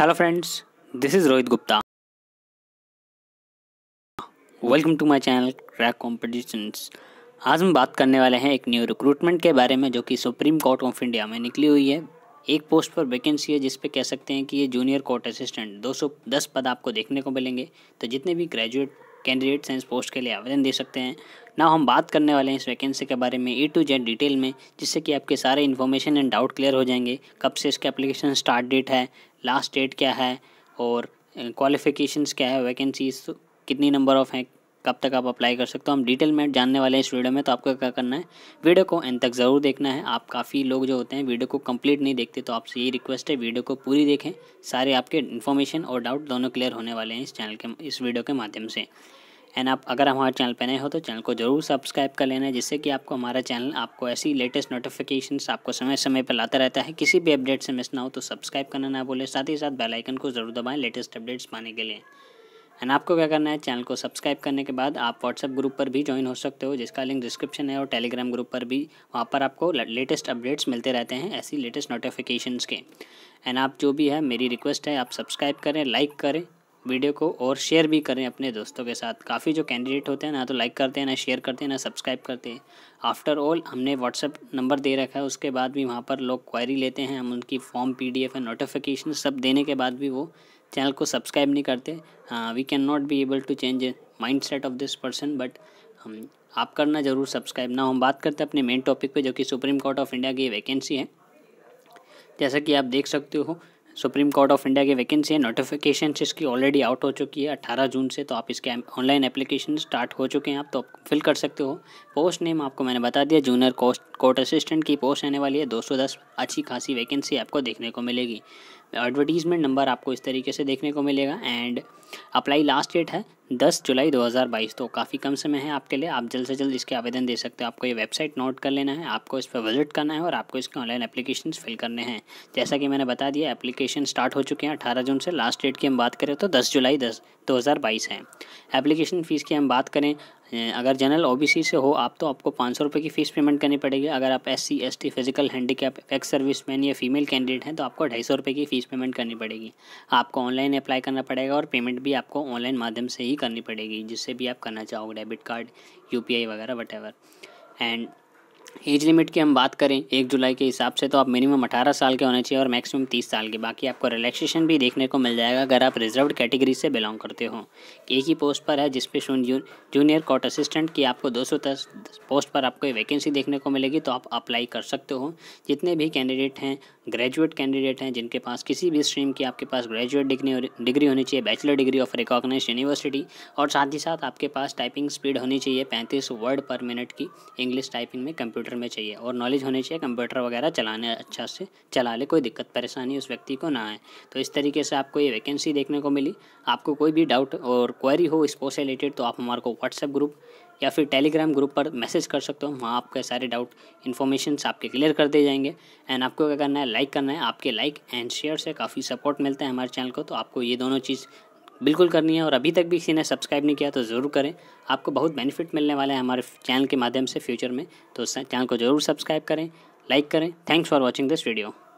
hello friends this is Rohit Gupta welcome to my channel crack competitions आज हम बात करने वाले हैं एक न्यू रिक्रूटमेंट के बारे में जो कि सुप्रीम कोर्ट ऑफ इंडिया में निकली हुई है एक पोस्ट पर वैकेंसी है जिसपे कह सकते हैं कि ये जूनियर कोर्ट असिस्टेंट 210 पद आपको देखने को मिलेंगे तो जितने भी ग्रेजुएट कैंडिडेट्स हैं इस पोस्ट के लिए आवेदन दे सकते हैं ना हम बात करने वाले हैं इस वैकेंसी के बारे में ए टू जेड डिटेल में जिससे कि आपके सारे इन्फॉर्मेशन एंड डाउट क्लियर हो जाएंगे कब से इसका एप्लीकेशन स्टार्ट डेट है लास्ट डेट क्या है और क्वालिफिकेशंस क्या है वैकेंसीज कितनी नंबर ऑफ़ हैं कब तक आप अप्लाई कर सकते हो हम डिटेल में जानने वाले हैं इस वीडियो में तो आपको क्या करना है वीडियो को एंड तक ज़रूर देखना है आप काफ़ी लोग जो होते हैं वीडियो को कंप्लीट नहीं देखते तो आपसे यही रिक्वेस्ट है वीडियो को पूरी देखें सारे आपके इन्फॉर्मेशन और डाउट दोनों क्लियर होने वाले हैं इस चैनल के इस वीडियो के माध्यम से एंड आप अगर हमारे चैनल पर नए हो तो चैनल को जरूर सब्सक्राइब कर लेना है जिससे कि आपको हमारा चैनल आपको ऐसी लेटेस्ट नोटिफिकेशन आपको समय समय पर लाता रहता है किसी भी अपडेट से मिस ना हो तो सब्सक्राइब करना ना भूलें साथ ही साथ बेलाइकन को जरूर दबाएँ लेटेस्ट अपडेट्स पाने के लिए एंड आपको क्या करना है चैनल को सब्सक्राइब करने के बाद आप व्हाट्सएप ग्रुप पर भी ज्वाइन हो सकते हो जिसका लिंक डिस्क्रिप्शन है और टेलीग्राम ग्रुप पर भी वहाँ पर आपको लेटेस्ट अपडेट्स मिलते रहते हैं ऐसी लेटेस्ट नोटिफिकेशन के एंड आप जो भी है मेरी रिक्वेस्ट है आप सब्सक्राइब करें लाइक करें वीडियो को और शेयर भी करें अपने दोस्तों के साथ काफ़ी जो कैंडिडेट होते हैं ना तो लाइक करते हैं ना शेयर करते हैं ना सब्सक्राइब करते हैं आफ्टर ऑल हमने व्हाट्सअप नंबर दे रखा है उसके बाद भी वहाँ पर लोग क्वायरी लेते हैं हम उनकी फॉर्म पीडीएफ एंड नोटिफिकेशन सब देने के बाद भी वो चैनल को सब्सक्राइब नहीं करते we can not be able to change mind set of this person but आप करना ज़रूर सब्सक्राइब ना हम बात करते हैं अपने मेन टॉपिक पे जो कि सुप्रीम कोर्ट ऑफ इंडिया की वैकेंसी है जैसा कि आप देख सकते हो सुप्रीम कोर्ट ऑफ इंडिया की वैकेंसी है नोटिफिकेशन इसकी ऑलरेडी आउट हो चुकी है अट्ठारह जून से तो आप इसके ऑनलाइन एप्लीकेशन स्टार्ट हो चुके हैं आप तो आप फिल कर सकते हो पोस्ट नेम आपको मैंने बता दिया जूनियर कोस्ट कोर्ट असिस्टेंट की पोस्ट आने वाली है दो अच्छी खासी वैकेंसी आपको देखने को मिलेगी एडवर्टीजमेंट नंबर आपको इस तरीके से देखने को मिलेगा एंड अप्लाई लास्ट डेट है दस जुलाई 2022 तो काफ़ी कम समय है आपके लिए आप जल्द से जल्द इसके आवेदन दे सकते हो आपको ये वेबसाइट नोट कर लेना है आपको इस पर विजिट करना है और आपको इसके ऑनलाइन एप्लीकेशन फिल करने हैं जैसा कि मैंने बता दिया एप्लीकेशन स्टार्ट हो चुके हैं अठारह जून से लास्ट डेट की हम बात करें तो दस जुलाई दस दो है एप्लीकेशन फ़ीस की हम बात करें अगर जनरल ओबीसी से हो आप तो आपको पाँच सौ रुपये की फ़ीस पेमेंट करनी पड़ेगी अगर आप S C S T physical handicap ex serviceman या फीमेल कैंडिडेट हैं तो आपको ढाई सौ रुपये की फ़ीस पेमेंट करनी पड़ेगी आपको ऑनलाइन अप्लाई करना पड़ेगा और पेमेंट भी आपको ऑनलाइन माध्यम से ही करनी पड़ेगी जिससे भी आप करना चाहोगे debit card U P I वगैरह whatever and age limit की हम बात करें एक जुलाई के हिसाब से तो आप मिनिमम अठारह साल के होने चाहिए और मैक्सिमम तीस साल के बाकी आपको रिलैक्सेशन भी देखने को मिल जाएगा अगर आप रिजर्व कैटेगरी से बिलोंग करते हो एक ही पोस्ट पर है जिसपे जूनियर कोर्ट असिस्टेंट की आपको दो सौ पोस्ट पर आपको वैकेंसी देखने को मिलेगी तो आप अप्लाई कर सकते हो जितने भी कैंडिडेट हैं ग्रेजुएट कैंडिडेट हैं जिनके पास किसी भी स्ट्रीम की आपके पास ग्रेजुएट डिग्री डिग्री होनी चाहिए bachelor degree of recognise university और साथ ही साथ आपके पास टाइपिंग स्पीड होनी चाहिए पैंतीस वर्ड पर मिनट की इंग्लिश टाइपिंग में कंप्यूटर कंप्यूटर में चाहिए और नॉलेज होनी चाहिए कंप्यूटर वगैरह चलाने अच्छा से चला ले कोई दिक्कत परेशानी उस व्यक्ति को ना आए तो इस तरीके से आपको ये वैकेंसी देखने को मिली आपको कोई भी डाउट और क्वेरी हो इसको से रिलेटेड तो आप हमारे को व्हाट्सएप ग्रुप या फिर टेलीग्राम ग्रुप पर मैसेज कर सकते हो वहाँ आपके सारे डाउट इन्फॉर्मेशन आपके क्लियर कर दिए जाएंगे एंड आपको क्या करना है लाइक करना है आपके लाइक एंड शेयर से काफ़ी सपोर्ट मिलता है हमारे चैनल को तो आपको ये दोनों चीज़ बिल्कुल करनी है और अभी तक भी किसी ने सब्सक्राइब नहीं किया तो ज़रूर करें आपको बहुत बेनिफिट मिलने वाला है हमारे चैनल के माध्यम से फ्यूचर में तो चैनल को ज़रूर सब्सक्राइब करें लाइक करें thanks for watching this video